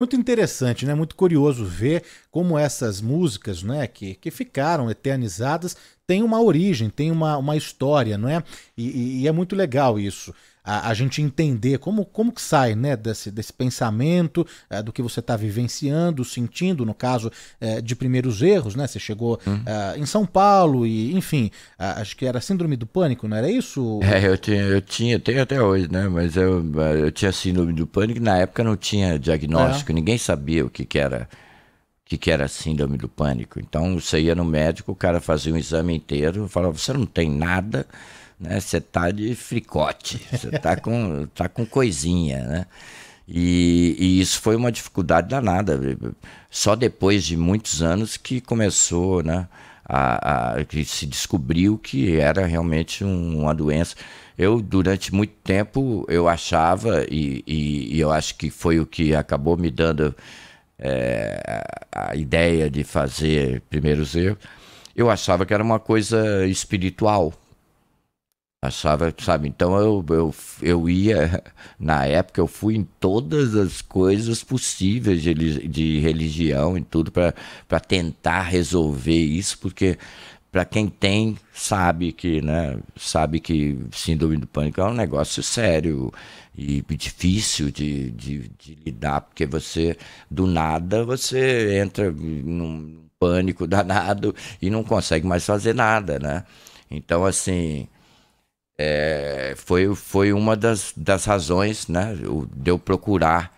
Muito interessante, né? Muito curioso ver como essas músicas, né, que, que ficaram eternizadas, tem uma origem, tem uma, uma história, não é? E, e é muito legal isso. A, a, gente entender como, como que sai né, desse, desse pensamento, é, do que você está vivenciando, sentindo, no caso é, de primeiros erros, né? Você chegou é, em São Paulo e, enfim, acho que era síndrome do pânico, não era isso? É, eu tinha, eu tinha, tenho até hoje, né? Mas eu, eu tinha síndrome do pânico, na época não tinha diagnóstico, é. ninguém sabia o que, que era que, que era síndrome do pânico. Então você ia no médico, o cara fazia um exame inteiro, falava: você não tem nada, né? Você está de fricote, você está com, tá com coisinha, né? E, e, isso foi uma dificuldade danada. Só depois de muitos anos que começou, né? A, a, que se descobriu que era realmente um, uma doença. Eu, durante muito tempo, eu achava, e, e, e eu acho que foi o que acabou me dando é, a ideia de fazer primeiros erros, eu achava que era uma coisa espiritual. Achava, sabe? Então eu, eu, eu ia, na época, eu fui em todas as coisas possíveis de, de religião, e tudo, para tentar resolver isso, porque para quem tem sabe que né sabe que síndrome do pânico é um negócio sério e difícil de, de, de lidar porque você do nada você entra num pânico danado e não consegue mais fazer nada né então assim é, foi foi uma das, das razões né de eu procurar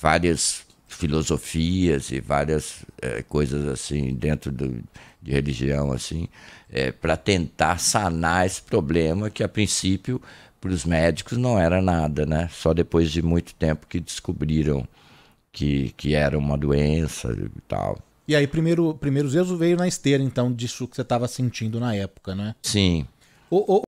várias filosofias e várias é, coisas assim dentro do, de religião assim é, eh, para tentar sanar esse problema que a princípio para os médicos não era nada né só depois de muito tempo que descobriram que, que era uma doença e tal e aí primeiro primeiros erros veio na esteira então disso que você estava sentindo na época né sim o, o...